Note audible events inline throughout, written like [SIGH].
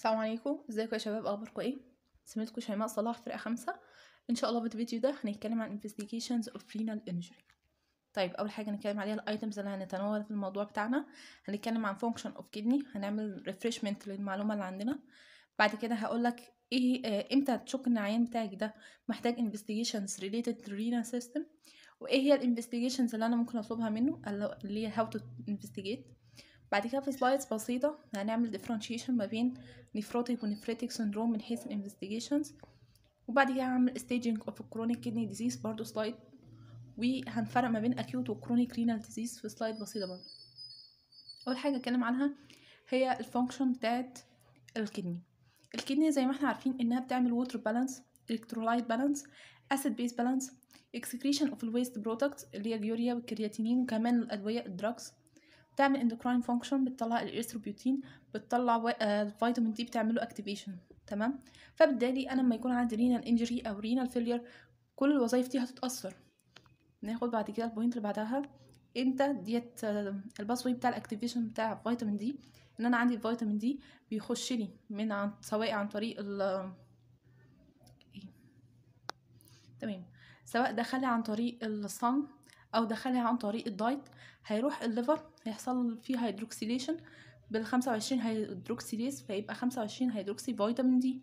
السلام عليكم ازيكم يا شباب اخباركم ايه سميتكم شيماء صلاح فرقه خمسة ان شاء الله في الفيديو ده هنتكلم عن investigations of renal injury طيب اول حاجه هنتكلم عليها الايتيمز اللي هنتناولها في الموضوع بتاعنا هنتكلم عن function of kidney هنعمل ريفرشمنت للمعلومه اللي عندنا بعد كده هقول لك ايه آه، امتى هتشك ان العيان بتاعك ده محتاج investigations related to renal system وايه هي الانفستيجيشنز اللي انا ممكن اطلبها منه اللي هي هاو تو انفستيجيت بعد كده في سلايدز بسيطة هنعمل differentiation ما بين نفروتيك ونفريتيك syndrome من حيث الانفستيجيشنز وبعد كده هعمل staging of chronic kidney disease برضو سلايد وهنفرق ما بين acute وكرونيك renal disease في سلايد بسيطة برضو أول حاجة هتكلم عنها هي الفانكشن بتاعت الكدني الكدني زي ما احنا عارفين انها بتعمل ووتر بالانس الكترولايت بالانس اسيد بيس بالانس اكسكريشن اوف الويست برودكتس اللي هي اليوريا والكرياتينين وكمان الادويه الدراكس بتعمل اندوكراين فانكشن بتطلع الاريثروبيوتين بتطلع فيتامين آه، دي بتعمله اكتيفيشن تمام فبالتالي انا لما يكون عندي رينال انجري او رينال فيلير كل الوظايف دي هتتاثر ناخد بعد كده البوينت اللي بعدها امتى ديت آه، الباسوي بتاع الاكتيفيشن بتاع فيتامين دي ان انا عندي فيتامين دي بيخش لي من عن سواء عن طريق ال إيه؟ تمام سواء دخل عن طريق الصن او دخلها عن طريق الدايت هيروح الليفر هيحصل فيه هيدروكسيليشن بالخمسة وعشرين هيدروكسيليز فيبقى خمسة وعشرين هيدروكسي فيتامين دي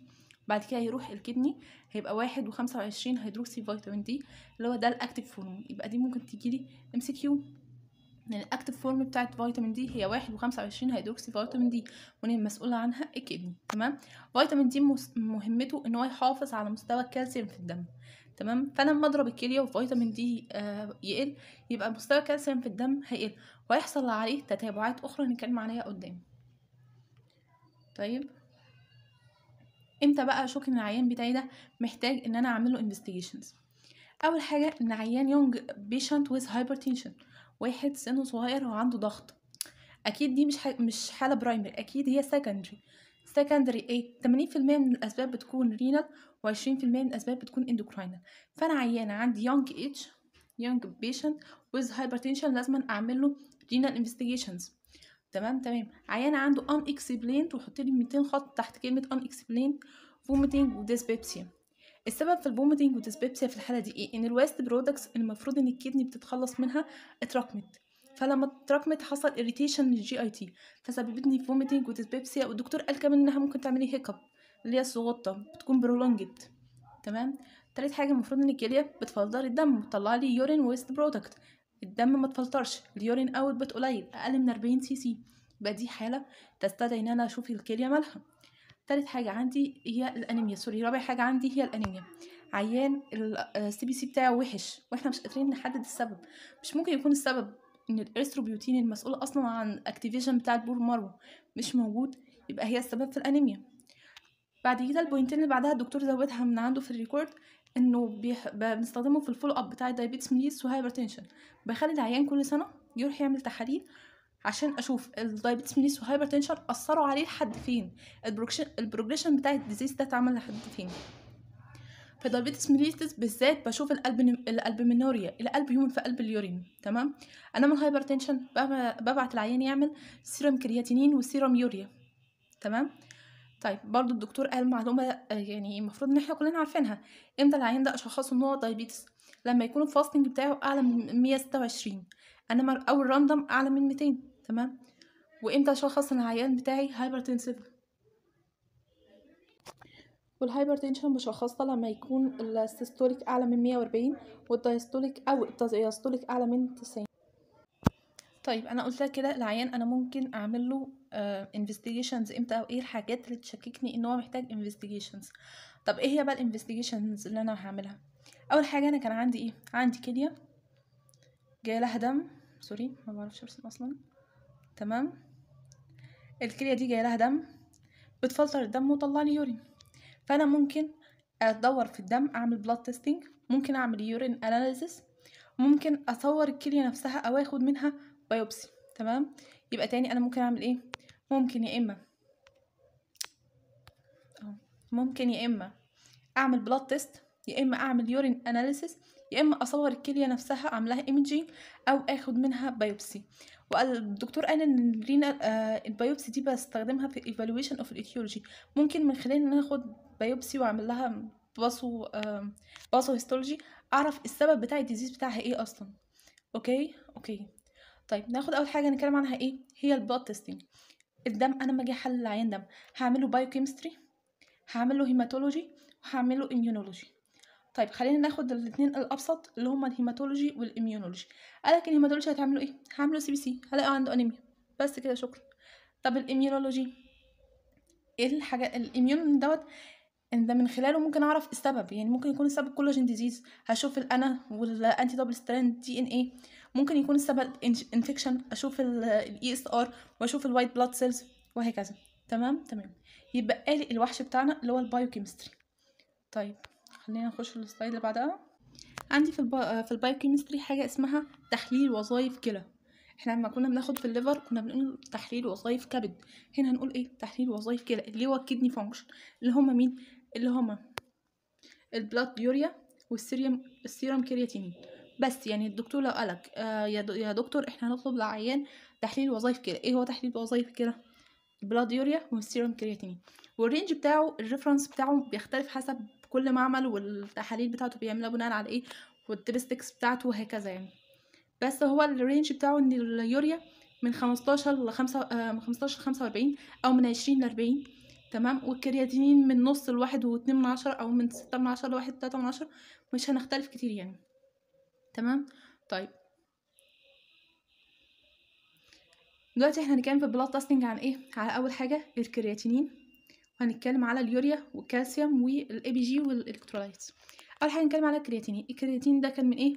بعد كده هيروح الكدني هيبقى واحد وخمسة وعشرين هيدروكسي فيتامين دي اللي هو ده الاكتيف فورم يبقى دي ممكن تجيلي ام سي كيو يعني الاكتيف فورم بتاعت فيتامين دي هي واحد وخمسة وعشرين هيدروكسي فيتامين دي وهي المسؤولة عنها الكدني تمام فيتامين دي مهمته ان هو يحافظ على مستوى الكالسيوم في الدم تمام فانا لما اضرب الكليه وفيتامين دي آه، يقل يبقى مستوى الكالسيوم في الدم هيقل ويحصل عليه تتابعات اخرى هنتكلم عليها قدام طيب امتى بقى اشوف ان العيان بتاعي ده محتاج ان انا اعمل له انفستيجيشنز اول حاجه ان عيان يونج بيشنت ويز هايبرتنشن واحد سنه صغير وعنده ضغط اكيد دي مش مش حاله برايمري اكيد هي سكندري سكندري ايه 80% من الاسباب بتكون رينال وعشرين في المية من الاسباب بتكون اندوكراينال فانا عيانه عندي يونج ايدج يونج بيشنت ويز هايبرتنشن لازم اعمل له رينال انفستيجيشنز تمام تمام عيانة عنده ان اكسبلينت وحط لي خط تحت كلمه ان اكسبلينت فوميتينج وديسبيبسيا السبب في البوميتينج وديسبيبسيا في الحاله دي ايه ان الويست برودكتس المفروض ان الكدني بتتخلص منها اتراكمت فلما اتراكمت حصل اريتيشن للجي اي تي فسببتني فوميتينج وديسبيبسيا والدكتور قال كمان انها ممكن تعملي هيكب اللي هي السغطة بتكون برولونجد تمام تالت حاجة المفروض ان الكلية بتفلتر الدم وتطلع لي يورين ويست برودكت الدم ما تفلترش اليورين اوت بت قليل اقل من 40 سي سي يبقى دي حالة تستدعي ان انا اشوف الكلية مالها تالت حاجة عندي هي الانيميا سوري رابع حاجة عندي هي الانيميا عيان السي بي سي بتاعه وحش واحنا مش قادرين نحدد السبب مش ممكن يكون السبب ان الاستروبيوتين المسؤول اصلا عن اكتيفيشن بتاع البور مارو مش موجود يبقى هي السبب في الانيميا بعد كده البوينتين اللي بعدها الدكتور زودها من عنده في الريكورد انه بيح... بنستخدمه في الفولو اب بتاع الدايبيتس ميليس وهايبرتنشن بخلي العيان كل سنه يروح يعمل تحاليل عشان اشوف الدايبيتس ميليس وهايبرتنشن اثروا عليه لحد فين البروجريشن بتاع الديزيز ده اتعمل لحد فين في دايابيتس ميليتس بالذات بشوف القلب منوريا القلب يوم في قلب اليورين تمام انا من هايبرتنشن ببعت العيان يعمل سيروم كرياتينين وسيروم يوريا تمام طيب برضو الدكتور قال معلومه آه، يعني المفروض ان احنا كلنا عارفينها امتى العيان ده اشخصه ان هو دايبيتس لما يكون الفاستنج بتاعه اعلى من 126 انما او الراندم اعلى من 200 تمام وامتى اشخص ان العيان بتاعي هايبرتنسيف والهايبرتنشن بشخصها لما يكون السيستوليك اعلى من 140 والدايستوليك او الدايستوليك اعلى من 90 طيب انا قلت لك كده العيان انا ممكن اعمل له انفستيجيشنز آه، امتى او ايه الحاجات اللي تشككني ان هو محتاج انفستيجيشنز طب ايه هي بقى الانفستيجيشنز اللي انا هعملها اول حاجه انا كان عندي ايه عندي كليه جاي لها دم سوري ما بعرفش ارسم اصلا تمام الكليه دي جاي لها دم بتفلتر الدم وطلع لي يورين فانا ممكن ادور في الدم اعمل بلاد تيستينج ممكن اعمل يورين اناليسيس ممكن اصور الكليه نفسها او اخد منها بايوبسي تمام يبقى تاني انا ممكن اعمل ايه ممكن يا اما ممكن يا اما اعمل بلاد تيست يا اما اعمل يورين اناليسيس يا اما اصور الكليه نفسها اعملها ايمجينج او اخد منها بايوبسي الدكتور قال ان الرينا آه البايوبسي دي بستخدمها في ايفالويشن اوف الايتيولوجي ممكن من خلال ان اخد بايوبسي واعمل لها باصو آه باصو هيستولوجي اعرف السبب بتاع الديزيز بتاعها ايه اصلا اوكي اوكي طيب ناخد اول حاجه نتكلم عنها ايه هي البلاد تيستينج الدم انا لما اجي احلل العيان دم هعمله بايوكيمستري هعمله هيماتولوجي وهعمله اميونولوجي طيب خلينا ناخد الاثنين الابسط اللي هما الهيماتولوجي والاميونولوجي لك الهيماتولوجي هتعمله ايه هعمله سي بي سي هلاقي عنده انيميا بس كده شكرا طب الاميونولوجي ايه الحاجه الاميون دوت ده من خلاله ممكن اعرف السبب يعني ممكن يكون السبب كولاجين ديزيز هشوف الانا والانتي دبل ستراند دي ان ايه ممكن يكون السبب انفكشن اشوف الاي اس ار e واشوف الوايت بلاد سيلز وهكذا تمام تمام يبقى لي الوحش بتاعنا اللي هو البايوكيمستري طيب خلينا نخش للسلايد اللي بعدها عندي في في البايوكيمستري حاجه اسمها تحليل وظائف كلى احنا لما كنا بناخد في الليفر كنا بنقول تحليل وظائف كبد هنا هنقول ايه تحليل وظائف كلى اللي هو الكدني فانكشن اللي هما مين اللي هما البلاد يوريا والسيريوم السيرم كرياتينين بس يعني الدكتور لو قالك آه يا دكتور احنا هنطلب لعيان تحليل وظائف كده ايه هو تحليل وظائف كده بلاد يوريا والسيروم كرياتينين والرينج بتاعه الريفرنس بتاعه بيختلف حسب كل معمل والتحاليل بتاعته بيعملها بناء على ايه والتبستكس بتاعته وهكذا يعني بس هو الرينج بتاعه ان اليوريا من 15 ل 5 آه، من 15 ل 45 او من 20 ل 40 تمام والكرياتينين من نص لواحد واتنين من عشرة او من ستة من عشرة لواحد وتلاتة من عشرة مش هنختلف كتير يعني تمام طيب دلوقتي احنا هنتكلم في البلاد تاستنج عن ايه على اول حاجه الكرياتينين وهنتكلم على اليوريا والكالسيوم والاي بي جي والالكترولايتس اول حاجه هنتكلم على الكرياتينين الكرياتين ده كان من ايه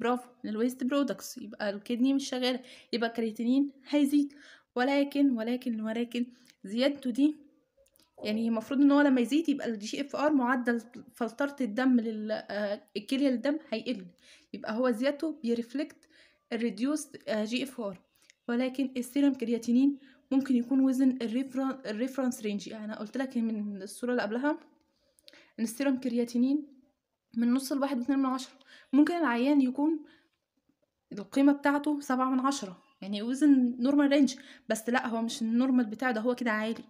برافو من الويست برودكتس يبقى الكدني مش شغاله يبقى الكرياتينين هيزيد ولكن ولكن ولكن زيادته دي يعني المفروض ان هو لما يزيد يبقى الجي اف ار معدل فلترة الدم للكلية آه، للدم هيقل يبقى هو زيادته بيرفلكت الريديوس جي اف ار ولكن السيرم كرياتينين ممكن يكون وزن الريفرنس رينج يعني انا قلت لك من الصورة اللي قبلها ان السيرم كرياتينين من نص لواحد واتنين من عشرة ممكن العيان يكون القيمة بتاعته سبعة من عشرة يعني وزن نورمال رينج بس لا هو مش النورمال بتاعه ده هو كده عالي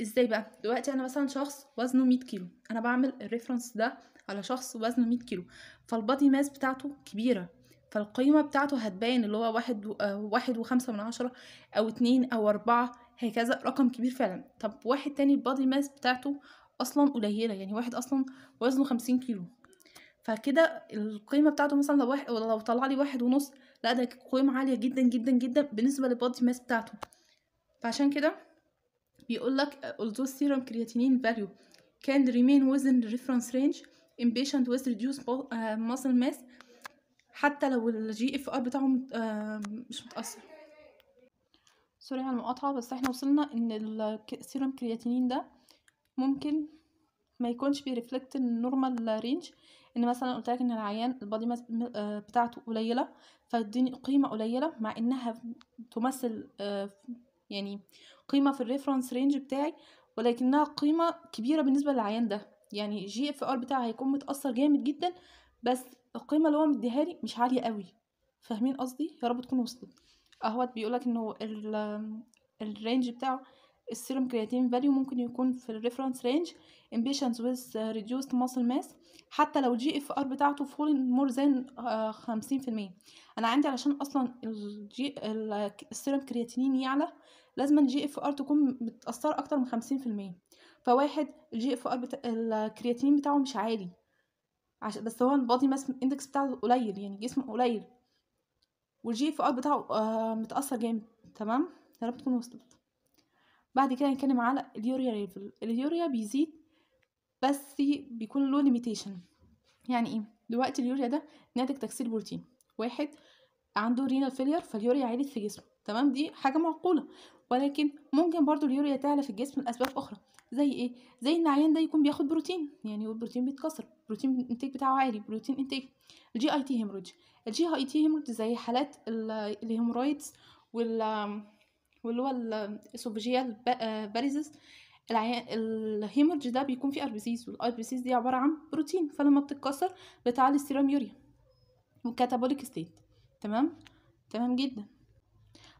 ازاي بقى دلوقتي انا مثلا شخص وزنه 100 كيلو انا بعمل الريفرنس ده على شخص وزنه 100 كيلو فالبادي ماس بتاعته كبيره فالقيمه بتاعته هتبان اللي هو واحد و... آه، واحد وخمسة من عشرة او اتنين او اربعة هكذا رقم كبير فعلا طب واحد تاني البادي ماس بتاعته اصلا قليله يعني واحد اصلا وزنه خمسين كيلو فكده القيمه بتاعته مثلا لو واحد لو طلع لي واحد ونص لا ده قيمه عاليه جدا جدا جدا بالنسبه للبادي ماس بتاعته فعشان كده بيقول لك uh, although serum creatinine value can remain within the reference range in patient with reduced uh, muscle mass حتى لو الجي اف ار بتاعهم uh, مش متأثر سوري على المقاطعة بس احنا وصلنا ان السيروم كرياتينين ده ممكن ما يكونش بيرفلكت النورمال رينج ان مثلا قلت لك ان العيان البادي ماس بتاعته قليله فاديني قيمه قليله مع انها تمثل يعني قيمة في الريفرنس رينج بتاعي ولكنها قيمة كبيرة بالنسبة للعيان ده يعني جي اف ار بتاعي هيكون متأثر جامد جدا بس القيمة اللي هو مديها لي مش عالية قوي فاهمين قصدي يا رب تكون وصلت اهوت بيقولك انه الرينج بتاعه السيروم كرياتين فاليو ممكن يكون في الريفرنس رينج in ويز with ماسل uh, ماس حتى لو جي اف ار بتاعته فول مور ذان 50% انا عندي علشان اصلا الجي السيروم كرياتينين يعلى لازم الجي اف ار تكون متأثرة اكتر من خمسين في المية فواحد الجي اف ار بتا... الكرياتين بتاعه مش عالي عشان بس هو البادي ماس اندكس بتاعه قليل يعني جسمه قليل والجي اف ار بتاعه آه متأثر جامد تمام يا رب تكون وصلت بعد كده هنتكلم على اليوريا ليفل اليوريا بيزيد بس بيكون له ليميتيشن يعني ايه دلوقتي اليوريا ده ناتج تكسير بروتين واحد عنده رينال فيلير فاليوريا عالية في جسمه تمام دي حاجه معقوله ولكن ممكن برضو اليوريا تعلى في الجسم لاسباب اخرى زي ايه زي ان العيان ده يكون بياخد بروتين يعني والبروتين بيتكسر بروتين الانتاج بتاعه عالي بروتين انتاج الجي اي تي هيموريدج الجي اي تي هيموريدج زي حالات الهيمورويدز وال واللي هو الاسوفجيال باريزس العيان الهيمورج ده بيكون فيه اربسيس والاربسيس دي عباره عن بروتين فلما بتتكسر بتعلي السيروم يوريا والكاتابوليك ستيت تمام تمام جدا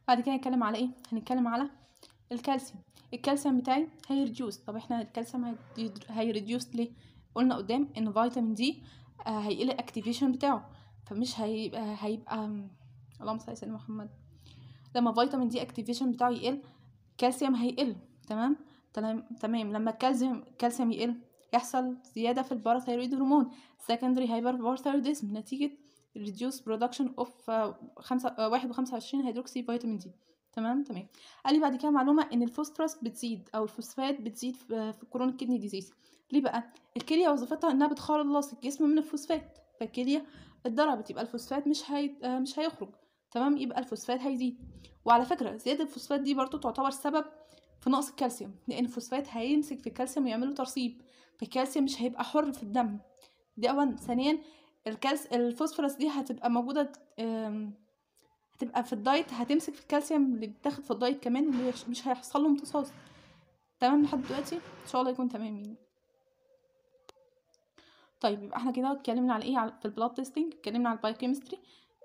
بعد كده هنتكلم على ايه هنتكلم على الكالسيوم الكالسيوم بتاعي هيرديوس طب احنا الكالسيوم هيرديوس ليه قلنا قدام ان فيتامين دي آه، هيقل الاكتيفيشن بتاعه فمش هيبقى هيبقى اللهم صل على سيدنا محمد لما فيتامين دي اكتيفيشن بتاعه يقل كالسيوم هيقل تمام تمام لما الكالسيوم الكالسيوم يقل يحصل زياده في الباراثايرويد هرمون سكندري هايبر باراثايرويدزم نتيجه reduce production of uh, خمسة آه، واحد وخمسة وعشرين هيدروكسي فيتامين دي تمام تمام قال لي بعد كده معلومه ان الفوسفورس بتزيد او الفوسفات بتزيد في قرون الكدني ديزيز ليه بقى الكليه وظيفتها انها بتخلص الجسم من الفوسفات فالكليه اتضربت يبقى الفوسفات مش هي... آه، مش هيخرج تمام يبقى الفوسفات هيزيد وعلى فكره زياده الفوسفات دي برضو تعتبر سبب في نقص الكالسيوم لان الفوسفات هيمسك في الكالسيوم ويعمله ترسيب فالكالسيوم مش هيبقى حر في الدم دي اولا ثانيا الكالس الفوسفورس دي هتبقى موجودة هتبقى في الدايت هتمسك في الكالسيوم اللي بتاخد في الدايت كمان اللي مش هيحصل له امتصاص تمام لحد دلوقتي ان شاء الله يكون تمام يعني طيب يبقى احنا كده اتكلمنا على ايه في البلاد تيستنج اتكلمنا على البايوكيمستري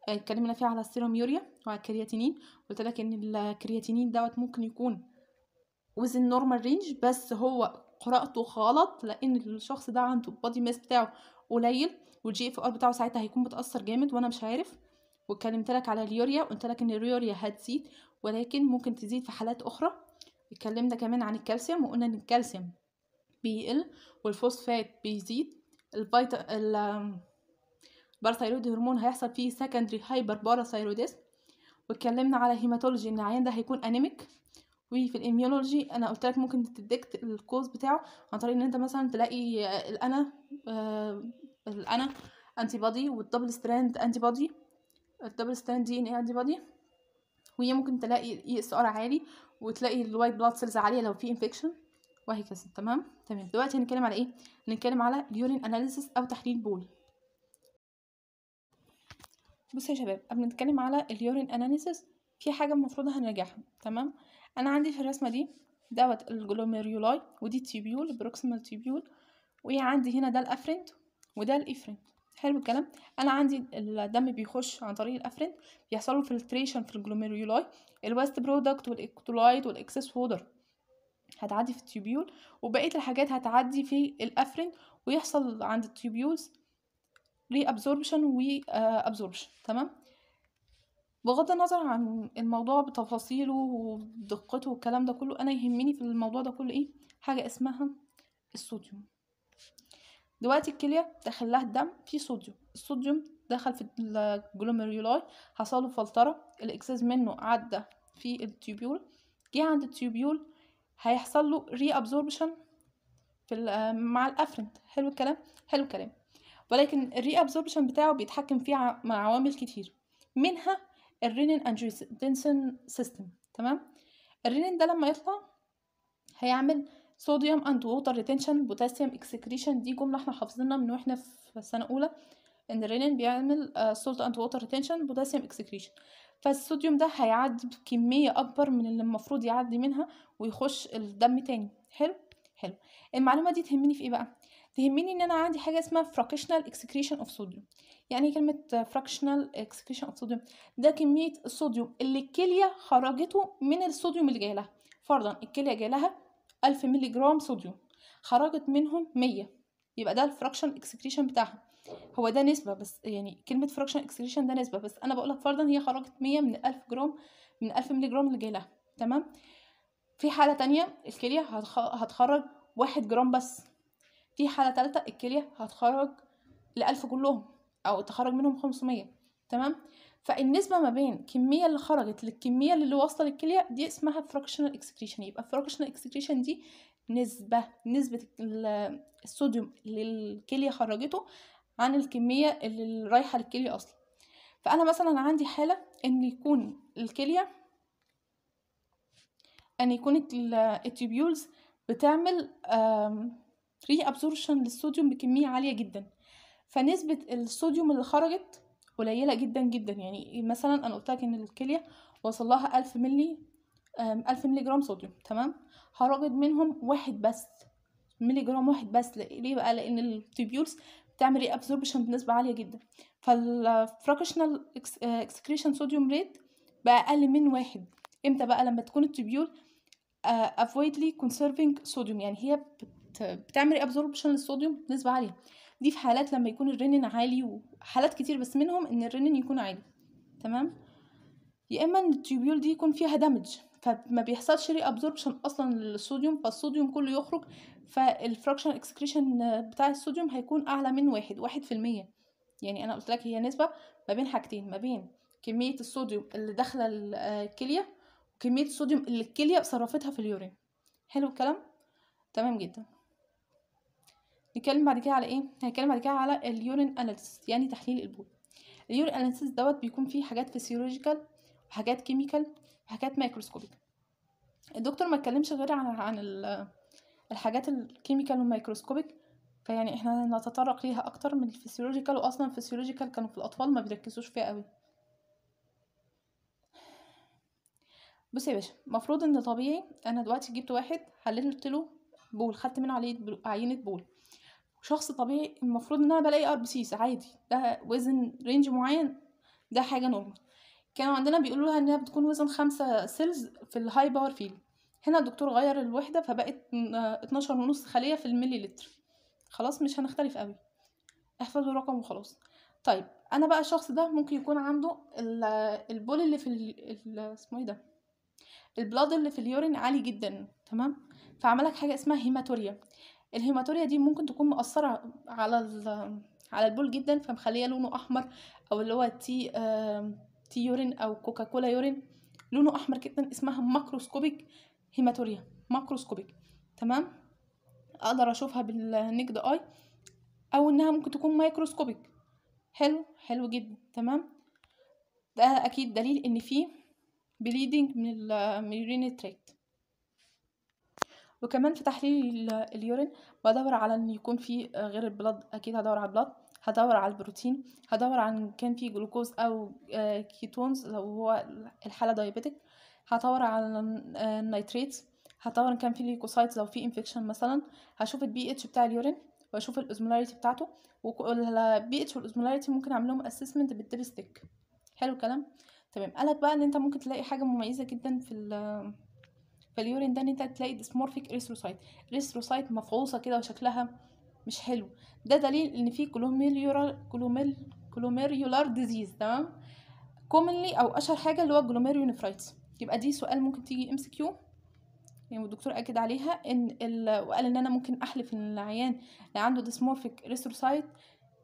آه، اتكلمنا فيها على السيروم يوريا وعلى الكرياتينين قلت لك ان الكرياتينين دوت ممكن يكون وزن نورمال رينج بس هو قراءته غلط لان الشخص ده عنده البادي ماس بتاعه قليل والجي اف ار بتاعه ساعتها هيكون متاثر جامد وانا مش عارف واتكلمت لك على اليوريا وقلت لك ان اليوريا هتزيد ولكن ممكن تزيد في حالات اخرى اتكلمنا كمان عن الكالسيوم وقلنا ان الكالسيوم بيقل والفوسفات بيزيد البيتا ال بارثايرويد هرمون هيحصل فيه سكندري هايبر باراثايرويدزم واتكلمنا على هيماتولوجي ان العيان ده هيكون انيميك وفي الاميولوجي انا قلت لك ممكن تديكت الكوز بتاعه عن طريق ان انت مثلا تلاقي آه، الانا آه، الانا انتي بودي والدبل ستراند انتي بودي الدبل ستراند دي ان اي انتي بودي وهي ممكن تلاقي الاي اس ار عالي وتلاقي الوايت بلاد سيلز عاليه لو في انفكشن وهكذا تمام تمام دلوقتي هنتكلم على ايه هنتكلم على اليورين اناليسيس او تحليل بول بصوا يا شباب قبل ما نتكلم على اليورين اناليسيس في حاجه المفروض هنراجعها تمام انا عندي في الرسمه دي دوت الجلوميريولاي ودي تيبيول بروكسيمال تيبيول وعندي هنا ده الافرنت وده الافرين حلو الكلام انا عندي الدم بيخش عن طريق الافرين بيحصل له فلتريشن في الجلوميرولاي الويست برودكت والاكتولايت والاكسس وودر هتعدي في التيوبيول وبقيه الحاجات هتعدي في الافرين ويحصل عند التيوبيولز ري ابزوربشن وابزوربشن تمام بغض النظر عن الموضوع بتفاصيله ودقته والكلام ده كله انا يهمني في الموضوع ده كله ايه حاجه اسمها الصوديوم دلوقتي الكليه داخل لها الدم فيه صوديوم الصوديوم دخل في الجلوميرولاي حصل له فلتره الاكسس منه عدى في التيوبيول جه عند التيوبيول هيحصل له ري ابزوربشن في مع الافرنت حلو الكلام حلو الكلام ولكن الري ابزوربشن بتاعه بيتحكم فيه مع عوامل كتير منها الرينين انجيوتنسن سيستم تمام الرينين ده لما يطلع هيعمل صوديوم اند ووتر ريتنشن بوتاسيوم اكسكريشن دي جمله احنا حافظينها من واحنا في سنه اولى ان الرينين بيعمل سولت اند ووتر ريتنشن بوتاسيوم اكسكريشن فالصوديوم ده هيعدي بكميه اكبر من اللي المفروض يعدي منها ويخش الدم تاني حلو حلو المعلومه دي تهمني في ايه بقى تهمني ان انا عندي حاجه اسمها فراكشنال اكسكريشن اوف صوديوم يعني إيه كلمه فراكشنال اكسكريشن اوف صوديوم ده كميه الصوديوم اللي الكليه خرجته من الصوديوم اللي جاي لها فرضا الكليه جاي لها ألف ميلي جرام صوديوم خرجت منهم مية يبقى ده الفراكشن اكسكريشن بتاعها هو ده نسبة بس يعني كلمة فراكشن اكسكريشن ده نسبة بس أنا بقولك فرضا هي خرجت مية من ألف جرام من ألف ميلي جرام اللي جاي لها تمام في حالة تانية الكلية هتخرج واحد جرام بس في حالة تالتة الكلية هتخرج لألف كلهم أو تخرج منهم خمسمية تمام فالنسبة ما بين الكمية اللي خرجت للكمية اللي واصلة للكلية دي اسمها فراكشنال اكسكريشن يبقى فراكشنال اكسكريشن دي نسبة نسبة الصوديوم اللي الكلية خرجته عن الكمية اللي رايحة للكلية أصلا فأنا مثلا عندي حالة إن يكون الكلية أن يكون التيبيولز بتعمل ري أبزورشن للصوديوم بكمية عالية جدا فنسبة الصوديوم اللي خرجت قليله جدا جدا يعني مثلا انا قلت لك ان الكليه وصل لها 1000 مللي 1000 ملي جرام صوديوم تمام هراقد منهم واحد بس ملي جرام واحد بس ليه بقى لان التيبيولز بتعمل ري ابزوربشن بنسبه عاليه جدا فالفراكشنال اكسكريشن صوديوم ريت بقى اقل من واحد امتى بقى لما تكون التبيول افويدلي كونسيرفينج صوديوم يعني هي بتعمل ابزوربشن للصوديوم بنسبه عاليه دي في حالات لما يكون الرنين عالي وحالات كتير بس منهم ان الرنين يكون عالي تمام يا اما ان التيوبيول دي يكون فيها دمج فما بيحصلش ري ابزوربشن اصلا للصوديوم فالصوديوم كله يخرج فالفراكشن اكسكريشن بتاع الصوديوم هيكون اعلى من واحد واحد في المية يعني انا قلت لك هي نسبه ما بين حاجتين ما بين كميه الصوديوم اللي داخله الكليه وكميه الصوديوم اللي الكليه صرفتها في اليورين حلو الكلام تمام جدا نتكلم بعد كده على ايه هنتكلم بعد كده على اليورين اناليسيس يعني تحليل البول اليورين اناليسيس دوت بيكون فيه حاجات فيسيولوجيكال وحاجات كيميكال وحاجات مايكروسكوبيك الدكتور ما اتكلمش غير عن عن الحاجات الكيميكال والمايكروسكوبيك فيعني احنا نتطرق ليها اكتر من الفسيولوجيكال واصلا الفسيولوجيكال كانوا في الاطفال ما بيركزوش فيها قوي بص يا باشا المفروض ان طبيعي انا دلوقتي جبت واحد حللت له بول خدت منه عليه عينه بول شخص طبيعي المفروض ان انا بلاقي ار بي سيز عادي ده وزن رينج معين ده حاجه نورمال كانوا عندنا بيقولوا لها انها بتكون وزن خمسة سيلز في الهاي باور فيلد هنا الدكتور غير الوحده فبقت اتناشر ونص خليه في الملي لتر خلاص مش هنختلف قوي احفظوا الرقم وخلاص طيب انا بقى الشخص ده ممكن يكون عنده البول اللي في اسمه ايه ده البلاد اللي في اليورين عالي جدا تمام فعملك حاجه اسمها هيماتوريا الهيماتوريا دي ممكن تكون مأثرة على على البول جدا فمخليه لونه احمر او اللي هو تي آه تي يورين او كوكاكولا يورين لونه احمر جدا اسمها ماكروسكوبيك هيماتوريا ماكروسكوبيك تمام اقدر اشوفها بالنجد اي او انها ممكن تكون مايكروسكوبيك حلو حلو جدا تمام ده اكيد دليل ان فيه بليدنج من اليورين تراكت وكمان في تحليل اليورين بدور على ان يكون في غير البلد اكيد هدور على البلد هدور على البروتين هدور عن كان في جلوكوز او كيتونز آه، لو هو الحاله دايابيتك هدور على النيتريت آه، هدور ان كان في ليكوسايت لو في انفكشن مثلا هشوف البي اتش بتاع اليورين واشوف الاوزمولاريتي بتاعته والبي اتش والاوزمولاريتي ممكن اعمل لهم اسسمنت بالدبستيك حلو الكلام تمام قالك بقى ان انت ممكن تلاقي حاجه مميزه جدا في فاليورين ده ان انت تلاقي ديسمورفيك اريثروسايت اريثروسايت مفعوصه كده وشكلها مش حلو ده دليل ان في كلوميريولار كلومير كلوميريولار ديزيز تمام كومنلي او اشهر حاجه اللي هو جلوميريونيفرايتس يبقى دي سؤال ممكن تيجي ام سي كيو يعني الدكتور اكد عليها ان ال... وقال ان انا ممكن احلف ان العيان اللي عنده ديسمورفيك ريستروسايت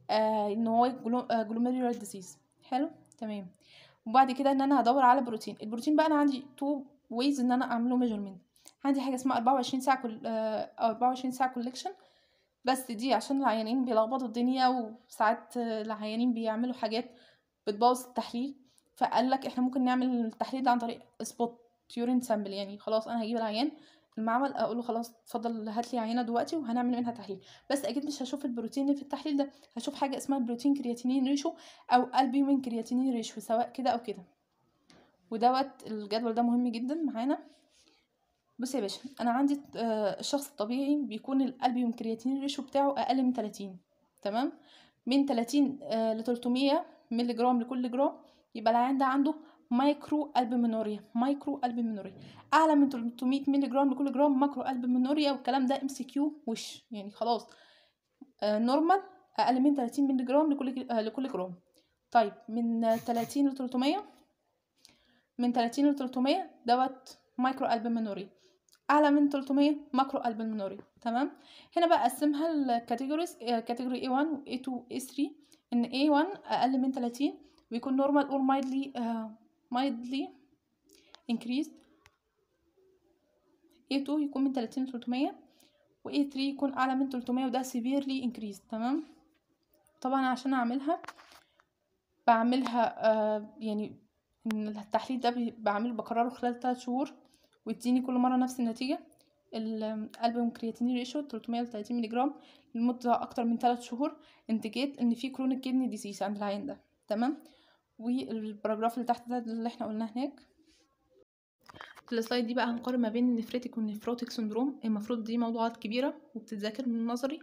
آه ان هو جلوميريولار آه، ديزيز حلو تمام وبعد كده ان انا هدور على بروتين البروتين بقى انا عندي تو ويز ان انا اعمله ميجرمنت عندي حاجه اسمها 24 ساعه كل او آه، 24 ساعه كولكشن بس دي عشان العيانين بيلخبطوا الدنيا وساعات العيانين بيعملوا حاجات بتبوظ التحليل فقال لك احنا ممكن نعمل التحليل ده عن طريق سبوت يورين سامبل يعني خلاص انا هجيب العيان المعمل اقول له خلاص اتفضل هات لي عينه دلوقتي وهنعمل منها تحليل بس اكيد مش هشوف البروتين اللي في التحليل ده هشوف حاجه اسمها بروتين كرياتينين ريشو او البيومين كرياتينين ريشو سواء كده او كده ودوت الجدول ده مهم جدا معانا بص يا باشا انا عندي آه، الشخص الطبيعي بيكون الالبيوم كرياتين ريشو بتاعه اقل من 30 تمام من 30 آه، ل 300 مللي جرام لكل جرام يبقى العيان ده عنده مايكرو البومينوريا مايكرو البومينوريا اعلى من 300 مللي جرام لكل جرام مايكرو البومينوريا والكلام ده ام سي كيو وش يعني خلاص آه، نورمال اقل من 30 مللي جرام لكل لكل جرام طيب من 30 ل 300 من 30 ل 300 دوت مايكرو البومينوري اعلى من 300 ماكرو البومينوري تمام هنا بقى اقسمها الكاتيجوريز كاتيجوري A1 A2 A3 ان A1 اقل من 30 بيكون نورمال اور مايدلي مايدلي mildly آه، A2 يكون من 30 ل 300 و A3 يكون اعلى من 300 وده سيفيرلي increased تمام طبعا عشان اعملها بعملها آه يعني ان التحليل ده بعمله بكرره خلال 3 شهور ويديني كل مره نفس النتيجه الالبوم كرياتينين ريشيو 330 ملغ جرام لمده اكتر من 3 شهور انتجيت ان في كرونيك كدني ديزيز عند العين ده تمام والباراجراف اللي تحت ده اللي احنا قلناه هناك في السلايد دي بقى هنقارن ما بين النفريتيك والنفروتك سندروم المفروض دي موضوعات كبيره وبتتذاكر من نظري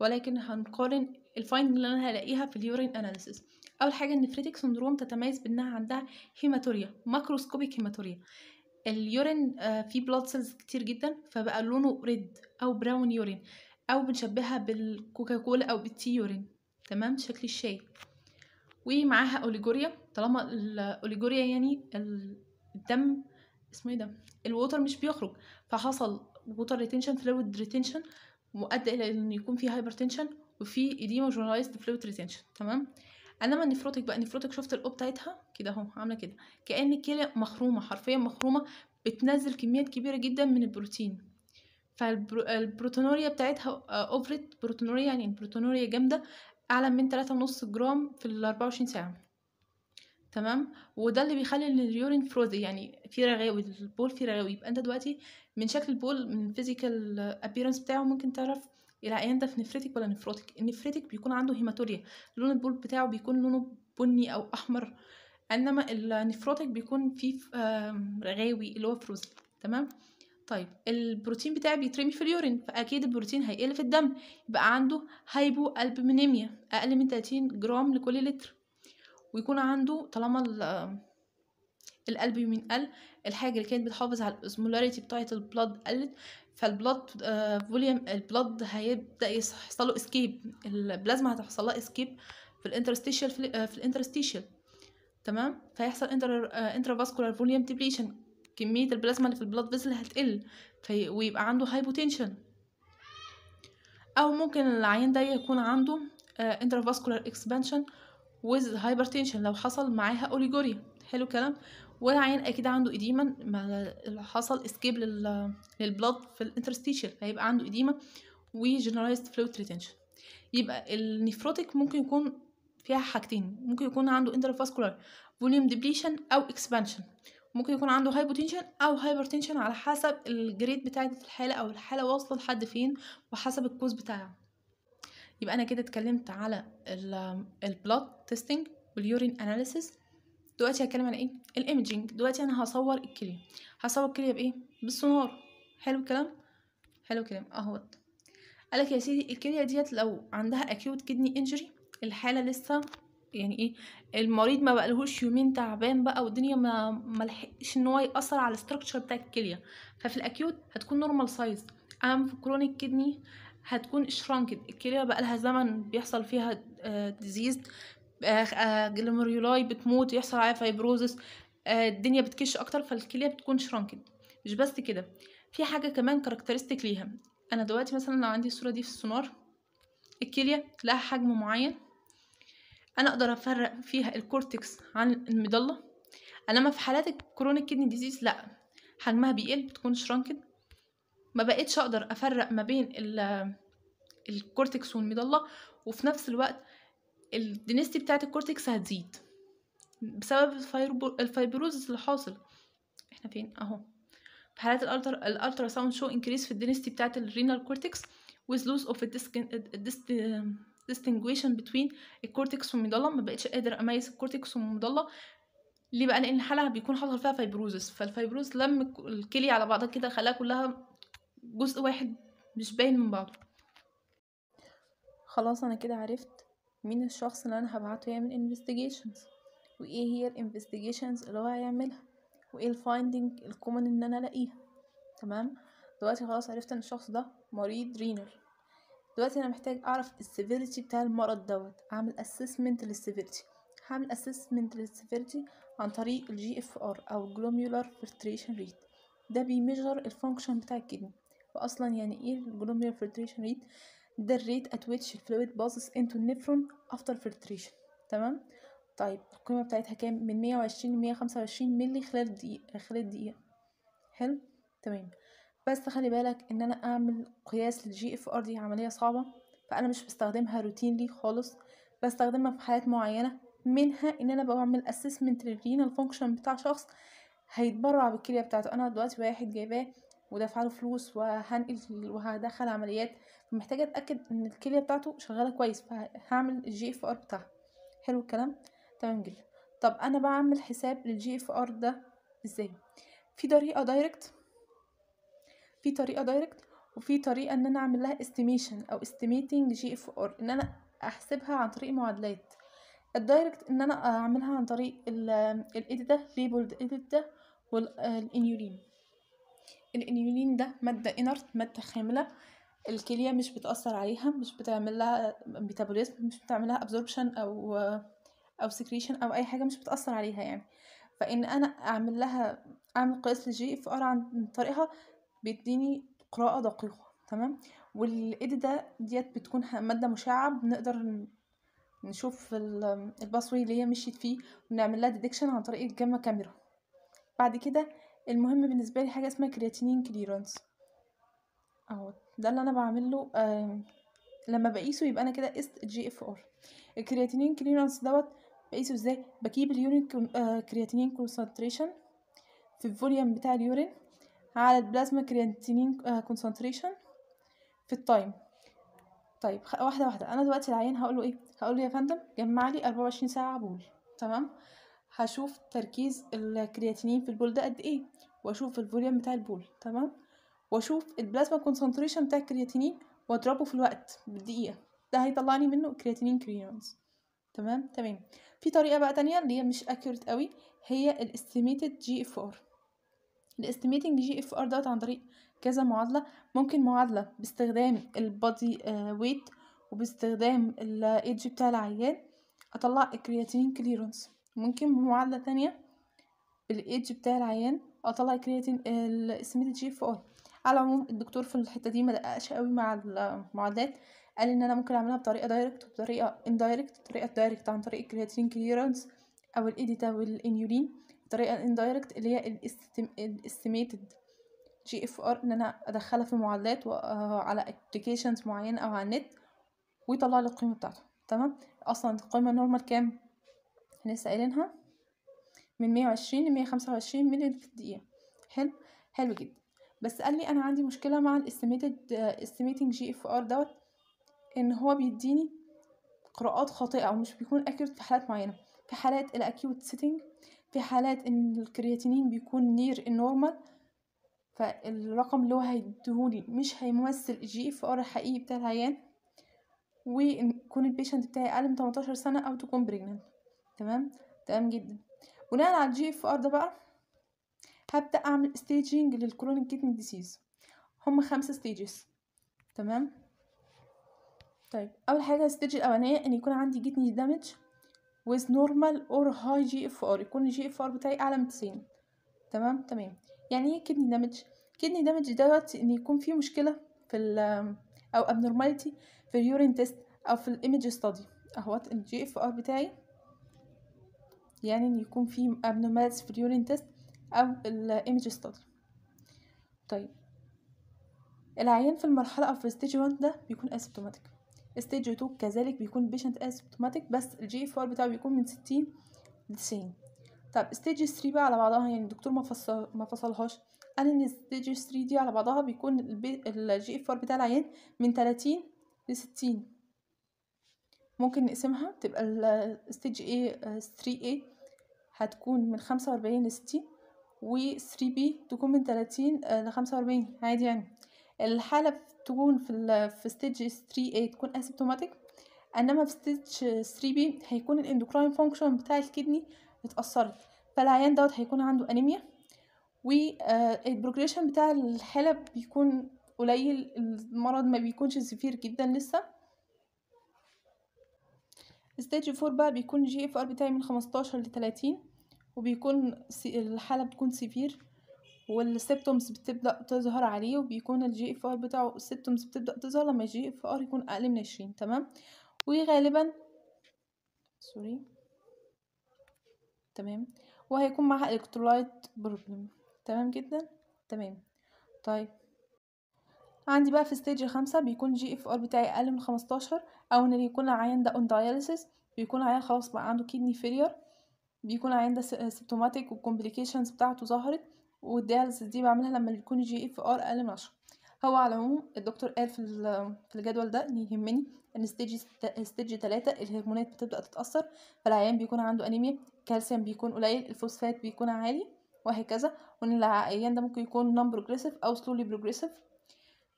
ولكن هنقارن الفايند اللي انا هلاقيها في اليورين اناليسيس اول حاجه النفريتك سندروم تتميز بانها عندها هيماتوريا ماكروسكوبيك هيماتوريا اليورين آه، فيه بلاد سيلز كتير جدا فبقى لونه ريد او براون يورين او بنشبهها بالكوكاكولا او بالتي يورين تمام شكل الشاي ومعاها اوليجوريا طالما الاوليجوريا يعني الدم اسمه ايه ده الوتر مش بيخرج فحصل ووتر ريتينشن فلويد ريتينشن مؤدى الى ان يكون في هايبرتينشن وفي ايديما جورناليست فلويد ريتينشن تمام انما النفروتك بقى النفروتك شفت القوه بتاعتها كده اهو عامله كده كان الكلى مخرومه حرفيا مخرومه بتنزل كميات كبيره جدا من البروتين فالبروتونوريا بتاعتها آه، اوفرت بروتونوريا يعني البروتونوريا جامده اعلى من 3.5 جرام في ال 24 ساعه تمام وده اللي بيخلي اليورين فروزي يعني في رغاوي البول في رغاوي يبقى انت دلوقتي من شكل البول من الفيزيكال ابييرنس بتاعه ممكن تعرف العيان ده في نفرتك ولا نفروتك النفرتك بيكون عنده هيماتوريا لون البول بتاعه بيكون لونه بني او احمر انما النفروتك بيكون فيه رغاوي اللي هو فروزن تمام طيب البروتين بتاعه بيترمي في اليورين فاكيد البروتين هيقل في الدم يبقى عنده هايبو البومينيميا اقل من 30 جرام لكل لتر ويكون عنده طالما القلب يمين قل الحاجه اللي كانت بتحافظ على الاسمولاريتي بتاعه البلد قلت فالبلد فوليوم آه، البلد هيبدا يحصل له اسكيب البلازما هتحصل لها اسكيب في الانترستيشال في آه، الانترستيشال تمام فيحصل انتر انترافاسكولار فوليوم ديبليشن كميه البلازما اللي في البلد فيزل هتقل في ويبقى عنده هايبوتنشن او ممكن العين ده يكون عنده انترافاسكولار اكسبانشن ويز هايبرتنشن لو حصل معاها اوليجوريا حلو كلام والعيان اكيد عنده اديما ما حصل اسكيب لل... للبلاد في الانترستيشال فهيبقى عنده اديما وجنرالايزد فلويد ريتنشن يبقى النيفروتيك ممكن يكون فيها حاجتين ممكن يكون عنده انترفاسكولار فوليوم ديبليشن او اكسبانشن ممكن يكون عنده هايبوتينشن او هايبرتينشن على حسب الجريد بتاعه الحاله او الحاله واصله لحد فين وحسب الكوز بتاعها يبقى انا كده اتكلمت على البلاد تيستينج واليورين اناليسيس دلوقتي هتكلم عن ايه الايمجينج دلوقتي انا هصور الكليه هصور الكليه بايه بالسونار حلو الكلام حلو الكلام اهوت قالك يا سيدي الكليه ديت لو عندها اكيوت كدني انجري الحاله لسه يعني ايه المريض ما بقالهوش يومين تعبان بقى والدنيا ما ملحقش ان هو ياثر على الاستراكشر بتاع الكليه ففي الاكيوت هتكون نورمال سايز اما في كرونيك كدني هتكون شرانكد الكليه بقى لها زمن بيحصل فيها ديزيز آه، جلوميرولاي آه، آه، بتموت يحصل عليها فيبروزس آه، الدنيا بتكش اكتر فالكليه بتكون شرانكد مش بس كده في حاجه كمان كاركترستيك ليها انا دلوقتي مثلا لو عندي الصوره دي في السونار الكليه لها حجم معين انا اقدر افرق فيها الكورتكس عن المضله انما في حالات الكرونيك كدني ديزيز لا حجمها بيقل بتكون شرانكد ما بقتش اقدر افرق ما بين الكورتكس والمضله وفي نفس الوقت الدنستي بتاعة الكورتكس هتزيد بسبب الفايبروز اللي حاصل احنا فين اهو في حالات الالتر الالترا ساوند شو انكريس في الدنستي بتاعة الرينال كورتكس with loss of distinguishing between الكورتكس والمضلة ما بقتش قادر اميز الكورتكس والمضلة ليه بقى لان الحالة بيكون حصل فيها فايبروزس فالفايبروز لم الكلي على بعضها كده خلاها كلها جزء واحد مش باين من بعضه خلاص انا كده عرفت مين الشخص اللي انا هبعته يعمل investigations وايه هي الانفستيجيشنز اللي هو هيعملها وايه الفايندنج الكومن ان انا الاقيها تمام دلوقتي خلاص عرفت ان الشخص ده مريض رينر دلوقتي انا محتاج اعرف السيفيريتي بتاع المرض دوت اعمل اسسمنت للسيفيريتي هعمل اسسمنت للسيفيريتي عن طريق الجي اف ار او جلوميولار فلتريشن ريت ده بيميجر الفانكشن بتاع الكدني واصلا يعني ايه الجلوميولار فلتريشن ريت ده الريت ات which الفلويد باصص انتو النفرون افتر فلتريشن تمام طيب القيمة بتاعتها كام من مية وعشرين لمية خمسة وعشرين ملي خلال دقيقة خلال دقيقة حلو تمام بس خلي بالك ان انا اعمل قياس للجي اف ار دي عملية صعبة فانا مش بستخدمها روتينلي خالص بستخدمها في حالات معينة منها ان انا بعمل اسسمنت للرينال فانكشن بتاع شخص هيتبرع بالكليه بتاعته انا دلوقتي واحد جايباه ودافعه له فلوس وهنقل وهدخل عمليات فمحتاجه اتاكد ان الكليه بتاعته شغاله كويس فهعمل الجي اف ار بتاعها حلو الكلام تمام جدا طب انا بعمل حساب للجي اف ار ده ازاي في طريقه دايركت في طريقه دايركت وفي طريقه ان انا اعمل لها استيميشن او استيميتنج جي اف ار ان انا احسبها عن طريق معادلات الدايركت ان انا اعملها عن طريق الإيديتا ده إيديتا ايديت ده الانيولين ده ماده انرت ماده خامله الكليه مش بتاثر عليها مش بتعمل لها ميتابوليزم مش بتعمل لها ابزوربشن او او secretion او اي حاجه مش بتاثر عليها يعني فان انا اعمل لها اعمل قياس للجي اف ار عن طريقها بيديني قراءه دقيقه تمام والايد ده ديت بتكون ماده مشعه بنقدر نشوف الباسوي اللي هي مشيت فيه ونعمل لها ديتكشن عن طريق الجاما كاميرا بعد كده المهم بالنسبه لي حاجه اسمها كرياتينين كليرانس اهو ده اللي انا بعمله لما بقيسه يبقى انا كده است جي اف ار الكرياتينين كليرانس دوت بقيسه ازاي بجيب اليورين آه، كرياتينين كونسنتريشن في الفوليوم بتاع اليورين على البلازما كرياتينين كونسنتريشن آه، في التايم طيب واحده واحده انا دلوقتي العيان هقوله ايه هقوله يا فندم جمع لي 24 ساعه بول تمام هشوف تركيز الكرياتينين في البول ده قد ايه واشوف الفوليوم بتاع البول تمام واشوف البلازما كونسنتريشن بتاع الكرياتينين واضربه في الوقت بالدقيقه ده هيطلعني منه كرياتينين كريونز تمام تمام في طريقه بقى تانية اللي هي مش اكيوريت قوي هي الاستيميتد جي اف ار الاستيميتنج جي اف ار دوت عن طريق كذا معادله ممكن معادله باستخدام البادي آه، ويت وباستخدام الايدج بتاع العيان اطلع الكرياتينين كليرنس ممكن بمعادلة تانية بالايدج بتاع العيان اطلع الكرياتين السميد جي اف ار على العموم الدكتور في الحته دي ما دققش قوي مع المعادلات قال ان انا ممكن اعملها بطريقه دايركت وبطريقه اندايركت الطريقه الدايركت عن طريق الكرياتين كليرنس او الايديتا والانيولين الطريقه الاندايركت اللي هي الاستيميتد جي اف ار ان انا ادخلها في معادلات آه، على ابلكيشنز معينه او على النت ويطلع لي القيمه بتاعته تمام اصلا القيمه نورمال كام احنا لسه قايلينها من مية وعشرين لمية خمسة وعشرين ملي في الدقيقة حلو حلو جدا بس قال لي انا عندي مشكلة مع الاستيميتد استيميتنج جي اف ار دوت ان هو بيديني قراءات خاطئة او مش بيكون اكيوت في حالات معينة في حالات الاكيوت سيتنج في حالات ان الكرياتينين بيكون نير النورمال فالرقم اللي هو هيديهولي مش هيمثل الجي اف ار الحقيقي بتاع العيان ويكون البيشنت بتاعي اقل من 18 سنه او تكون بريجننت تمام تمام جدا بناء على الجي اف ار ده بقى هبدا اعمل ستيجنج للكرونيك كيدني ديسيز هم خمسة ستيجز تمام طيب اول حاجه الستيج الاولانيه ان يكون عندي كيدني دامج ويز normal or high جي اف ار يكون الجي اف ار بتاعي اعلى من 90 تمام تمام يعني ايه كيدني دامج كيدني دامج دوت ان يكون في مشكله في ال او abnormality في اليورين تيست او في الايمج ستادي اهوت الجي اف ار بتاعي يعني ان يكون في abnormalities في اليورين تيست او الايمج ستادي طيب العيان في المرحله او في ستيج 1 ده بيكون اسيبتوماتيك ستيج 2 كذلك بيكون بيشنت اسيبتوماتيك بس الجي اف ار بتاعه بيكون من 60 ل 90 طب ستيج 3 بقى على بعضها يعني الدكتور ما فصل ما فصلهاش قال ان ستيج 3 دي على بعضها بيكون الجي اف ار بتاع العيان من 30 ل 60 ممكن نقسمها تبقى الستيج ايه 3 ايه هتكون من خمسة وأربعين لستين و 3 بي تكون من تلاتين آه، لخمسة وأربعين عادي يعني الحالة تكون في ال في ستيج 3 A تكون اسيبتوماتيك انما في ستيج 3 B هيكون الاندوكراين فانكشن بتاع الكدني اتأثرت فالعيان دوت هيكون عنده انيميا آه، البروجريشن بتاع الحالة بيكون قليل المرض ما بيكونش سفير جدا لسه ستيج 4 بقى بيكون جي اف ار بتاعي من 15 ل 30 وبيكون الحالة بتكون سيفير والسيبتومز بتبدأ تظهر عليه وبيكون الجي اف ار بتاعه السيبتومز بتبدأ تظهر لما الجي اف ار يكون أقل من عشرين تمام وغالبا سوري تمام وهيكون معها الكترولايت بروبلم تمام جدا تمام طيب عندي بقى في ستيج خمسة بيكون جي اف ار بتاعي اقل من خمستاشر او ان يكون العيان ده اون داياليسيس بيكون العيان خلاص بقى عنده كيدني فيلير بيكون عندها ده سيبتوماتيك والكومبليكيشنز بتاعته ظهرت والدياليسيس دي بعملها لما يكون الجي اف ار اقل من عشرة هو على العموم الدكتور قال في في الجدول ده ان يهمني ان ستيج ستيج 3 الهرمونات بتبدا تتاثر فالعيان بيكون عنده انيميا كالسيوم بيكون قليل الفوسفات بيكون عالي وهكذا وان العيان ده ممكن يكون نون بروجريسيف او سلولي بروجريسيف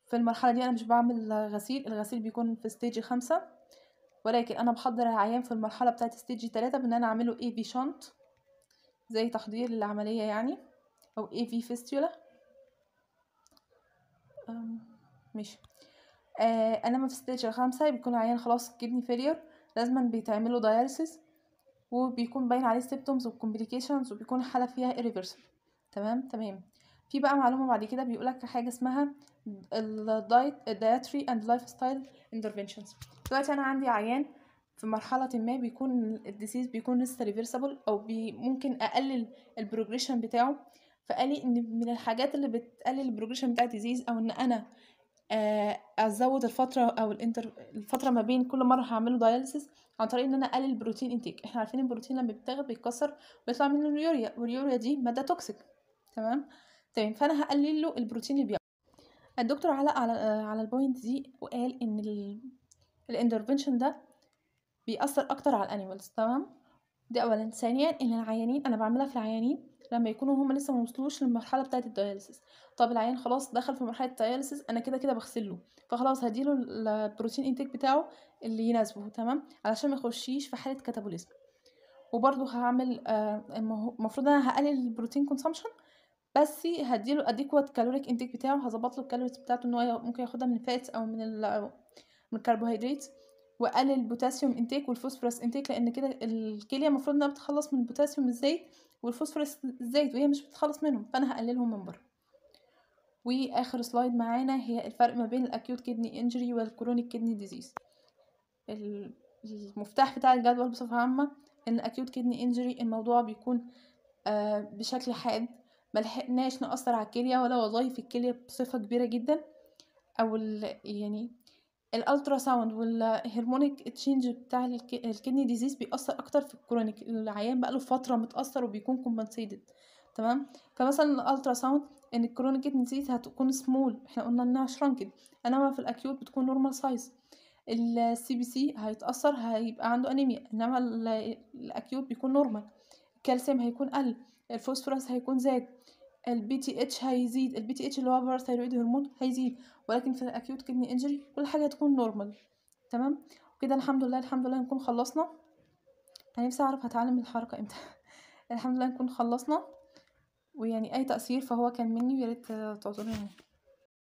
في المرحله دي انا مش بعمل غسيل الغسيل بيكون في ستيج خمسة ولكن انا بحضر العيان في المرحله بتاعه ستيج 3 بان انا اعمله اي في شنت زي تحضير للعمليه يعني او اي في فيستولا ماشي آه انما في ستيج الخامسة بيكون العيان خلاص كدني فيلير لازما بيتعمله دايالسيس وبيكون باين عليه سيبتومز وكومبليكيشنز وبيكون الحالة فيها irreversible تمام تمام في بقى معلومة بعد كده بيقولك حاجة اسمها الدايت الدايتري اند لايف ستايل interventions دلوقتي انا عندي عيان في مرحلة ما بيكون الديزيز بيكون لسه ريفرسبل او بي ممكن اقلل البروجريشن بتاعه فقال لي ان من الحاجات اللي بتقلل البروجريشن بتاع الديزيز او ان انا آه، ازود الفتره او الانتر الفتره ما بين كل مره هعمله داياليسيس عن طريق ان انا اقلل البروتين انتيك احنا عارفين البروتين لما بيتاخد بيتكسر بيطلع منه اليوريا واليوريا دي ماده توكسيك تمام تمام طيب، فانا هقلل له البروتين اللي بياخده الدكتور علق على آه، على البوينت دي وقال ان الانترفنشن ده بيأثر اكتر على الانيمالز تمام دي اولا ثانيا ان العيانين انا بعملها في العيانين لما يكونوا هما لسه موصلوش للمرحله بتاعه الدياليسيس طب العيان خلاص دخل في مرحله الدياليسيس انا كده كده بغسله فخلاص هديله البروتين انتيك بتاعه اللي يناسبه تمام علشان ما يخشيش في حاله كاتابوليزم وبرضه هعمل آه، المفروض انا هقلل البروتين كونسامشن بس هديله اديكوات كالوريك انتيك بتاعه هظبط له الكالوريز بتاعته ان هو ممكن ياخدها من الفاتس او من من الكربوهيدرات واقلل البوتاسيوم انتيك والفوسفورس انتيك لان كده الكليه المفروض انها بتخلص من البوتاسيوم الزايد والفوسفورس الزايد وهي مش بتخلص منهم فانا هقللهم من بره واخر سلايد معانا هي الفرق ما بين الاكيوت كدني انجري والكرونيك كدني ديزيز المفتاح بتاع الجدول بصفه عامه ان اكيوت كدني انجري الموضوع بيكون آه، بشكل حاد ملحقناش نأثر على الكلية ولا وظائف الكلية بصفة كبيرة جدا أو ال يعني الالترا ساوند والهرمونيك تشينج بتاع الكدني ديزيز بيأثر اكتر في الكرونيك العيان بقاله فتره متاثر وبيكون كومبنسيتد تمام فمثلا الالترا ساوند ان الكرونيك ديزيز هتكون سمول احنا قلنا انها شرانكد انما في الاكيوت بتكون نورمال سايز السي بي سي هيتاثر هيبقى عنده انيميا انما الاكيوت بيكون نورمال الكالسيوم هيكون قل الفوسفورس هيكون زاد البي تي اتش هيزيد البي تي اتش اللي هو باراثايرويد هرمون هيزيد ولكن في الاكيوت كدني انجري كل حاجه هتكون نورمال تمام وكده الحمد لله الحمد لله نكون خلصنا انا نفسي اعرف هتعلم الحركه امتى [LAUGHS] الحمد لله نكون خلصنا ويعني اي تقصير فهو كان مني ويا ريت تعذروني